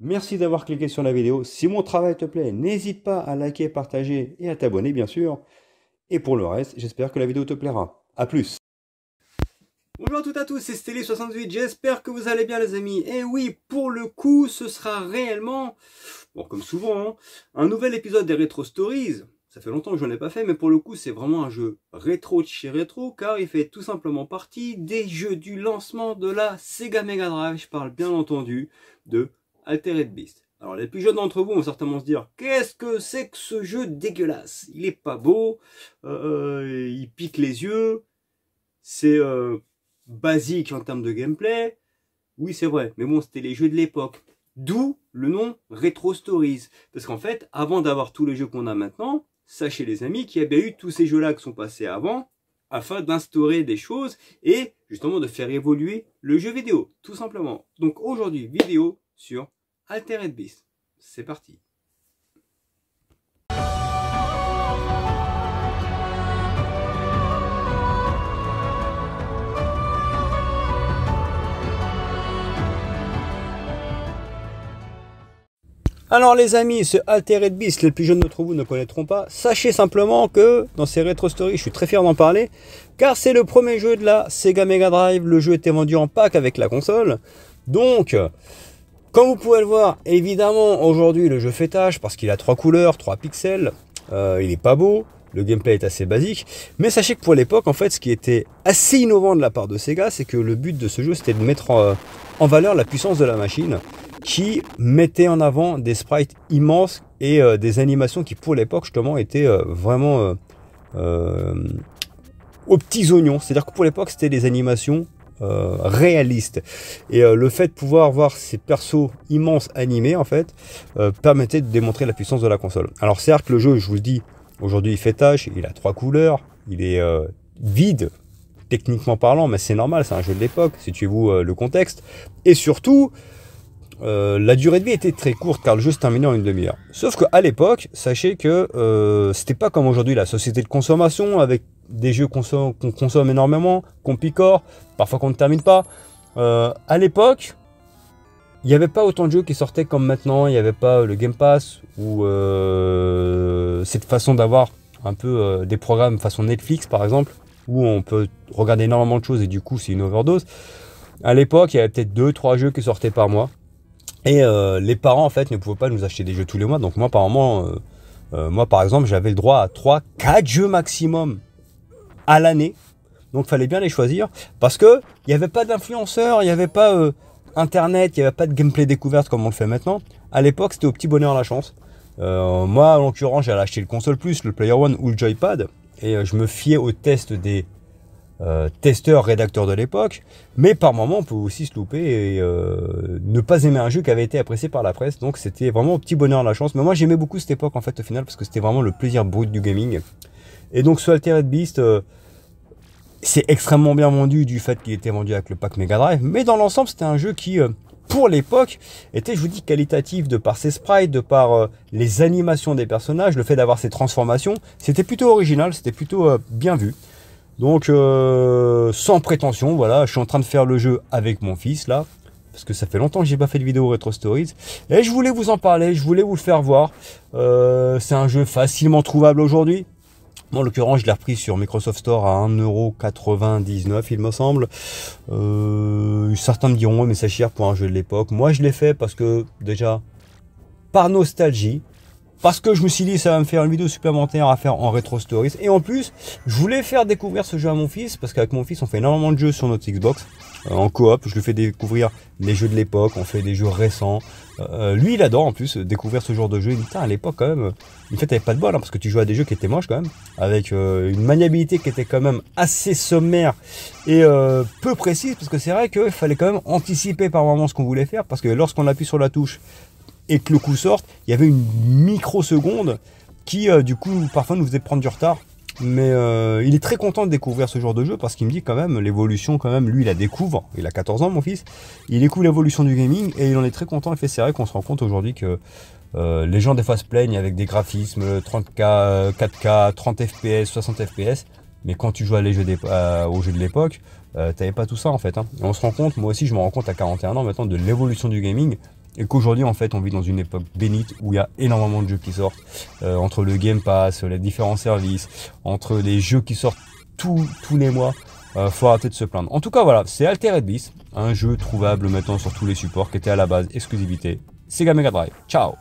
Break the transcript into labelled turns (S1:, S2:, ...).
S1: Merci d'avoir cliqué sur la vidéo. Si mon travail te plaît, n'hésite pas à liker, partager et à t'abonner bien sûr. Et pour le reste, j'espère que la vidéo te plaira. A plus Bonjour à toutes à tous, c'est Stélé68, j'espère que vous allez bien les amis. Et oui, pour le coup, ce sera réellement, bon comme souvent, hein, un nouvel épisode des Retro Stories. Ça fait longtemps que je n'en ai pas fait, mais pour le coup, c'est vraiment un jeu rétro de chez rétro, car il fait tout simplement partie des jeux du lancement de la Sega Mega Drive. Je parle bien entendu de Altered Beast. Alors les plus jeunes d'entre vous vont certainement se dire qu'est-ce que c'est que ce jeu dégueulasse Il est pas beau, euh, euh, il pique les yeux, c'est euh, basique en termes de gameplay. Oui c'est vrai, mais bon c'était les jeux de l'époque. D'où le nom Retro Stories. Parce qu'en fait, avant d'avoir tous les jeux qu'on a maintenant, sachez les amis qu'il y a bien eu tous ces jeux-là qui sont passés avant afin d'instaurer des choses et justement de faire évoluer le jeu vidéo, tout simplement. Donc aujourd'hui, vidéo sur Altered Beast. C'est parti Alors les amis, ce Altered Beast, les plus jeunes d'entre vous ne connaîtront pas. Sachez simplement que dans ces rétro stories, je suis très fier d'en parler, car c'est le premier jeu de la Sega Mega Drive. Le jeu était vendu en pack avec la console, donc comme vous pouvez le voir, évidemment, aujourd'hui, le jeu fait tâche parce qu'il a trois couleurs, trois pixels. Euh, il n'est pas beau. Le gameplay est assez basique, mais sachez que pour l'époque, en fait, ce qui était assez innovant de la part de Sega, c'est que le but de ce jeu, c'était de mettre euh, en, valeur la puissance de la machine, qui mettait en avant des sprites immenses et euh, des animations qui pour l'époque justement étaient vraiment aux petits oignons. C'est-à-dire que pour l'époque c'était des animations euh, réaliste. Et euh, le fait de pouvoir voir ces persos immenses animés, en fait, euh, permettait de démontrer la puissance de la console. Alors certes, le jeu, je vous le dis, aujourd'hui il fait tâche, il a trois couleurs, il est vide, techniquement parlant, mais c'est normal, c'est un jeu de l'époque, situez-vous le contexte. Et surtout, euh, la durée de vie était très courte car le jeu se terminait en une demi-heure. Sauf qu'à l'époque, sachez que euh, c'était pas comme aujourd'hui la société de consommation avec des jeux qu'on consomme, énormément, qu'on picore, parfois qu'on ne termine pas. Euh, à l'époque, il n'y avait pas autant de jeux qui sortaient comme maintenant, il n'y avait pas euh, le Game Pass ou euh, cette façon d'avoir un peu des programmes façon Netflix par exemple, où on peut regarder énormément de choses et du coup c'est une overdose. À l'époque, il y avait peut-être 2-3 jeux qui sortaient par mois. Et euh, les parents, en fait, ne pouvaient pas nous acheter des jeux tous les mois. Donc moi, par euh, euh, moi, par exemple, j'avais le droit à 3, 4 jeux maximum à l'année. Donc fallait bien les choisir. Parce que il n'y avait pas d'influenceurs, il n'y avait pas Internet, il n'y avait pas de gameplay découverte comme on le fait maintenant. À l'époque, c'était au petit bonheur la chance. moi, en l'occurrence, j'allais acheter le console plus, le Player One ou le Joypad. Et je me fiais au test des euh, testeur, rédacteur de l'époque, mais par moments on peut aussi se louper et euh, ne pas aimer un jeu qui avait été apprécié par la presse. Donc c'était vraiment un petit bonheur la chance. Mais moi j'aimais beaucoup cette époque en fait au final parce que c'était vraiment le plaisir brut du gaming. Et donc ce Altered Beast, euh, c'est extrêmement bien vendu du fait qu'il était vendu avec le pack Mega Drive, mais dans l'ensemble c'était un jeu qui pour l'époque, était, je vous dis, qualitatif de par ses sprites, de par les animations des personnages, le fait d'avoir ses transformations. C'était plutôt original, c'était plutôt bien vu. Donc, euh, sans prétention, voilà, je suis en train de faire le jeu avec mon fils, là, parce que ça fait longtemps que j'ai pas fait de vidéo Retro Stories. Et je voulais vous en parler, je voulais vous le faire voir. Euh, c'est un jeu facilement trouvable aujourd'hui. en l'occurrence, je l'ai repris sur Microsoft Store à 1,99€, il me semble. Euh, certains me diront, mais ça cher pour un jeu de l'époque. Moi, je l'ai fait parce que, déjà, par nostalgie, parce que je me suis dit ça va me faire une vidéo supplémentaire à faire en rétro stories et en plus je voulais faire découvrir ce jeu à mon fils parce qu'avec mon fils on fait énormément de jeux sur notre Xbox euh, en coop je lui fais découvrir les jeux de l'époque on fait des jeux récents euh, lui il adore en plus découvrir ce genre de jeu il dit putain à l'époque quand même il euh, fait t'avais pas de bol hein, parce que tu jouais à des jeux qui étaient moches quand même avec une maniabilité qui était quand même assez sommaire et peu précise parce que c'est vrai qu'il fallait quand même anticiper par moment ce qu'on voulait faire parce que lorsqu'on appuie sur la touche et que le coup sorte, il y avait une microseconde qui, euh, du coup, parfois nous faisait prendre du retard. Mais euh, il est très content de découvrir ce genre de jeu parce qu'il me dit quand même l'évolution, quand même, lui il la découvre, il a 14 ans mon fils, il découvre l'évolution du gaming et il en est très content, et c'est vrai qu'on se rend compte aujourd'hui que euh, les gens des fois se plaignent avec des graphismes 30K, 4K, 30 FPS, 60 FPS, mais quand tu joues les jeux aux jeux de l'époque, t'avais pas tout ça en fait. Hein. on se rend compte, moi aussi je me rends compte à 41 ans maintenant de l'évolution du gaming et qu'aujourd'hui en fait on vit dans une époque bénite où il y a énormément de jeux qui sortent euh, entre le Game Pass, les différents services, entre les jeux qui sortent tous les mois. Euh, faut arrêter de se plaindre. En tout cas, voilà, c'est Altered Beast, un jeu trouvable maintenant sur tous les supports qui était à la base exclusivité Sega Mega Drive. Ciao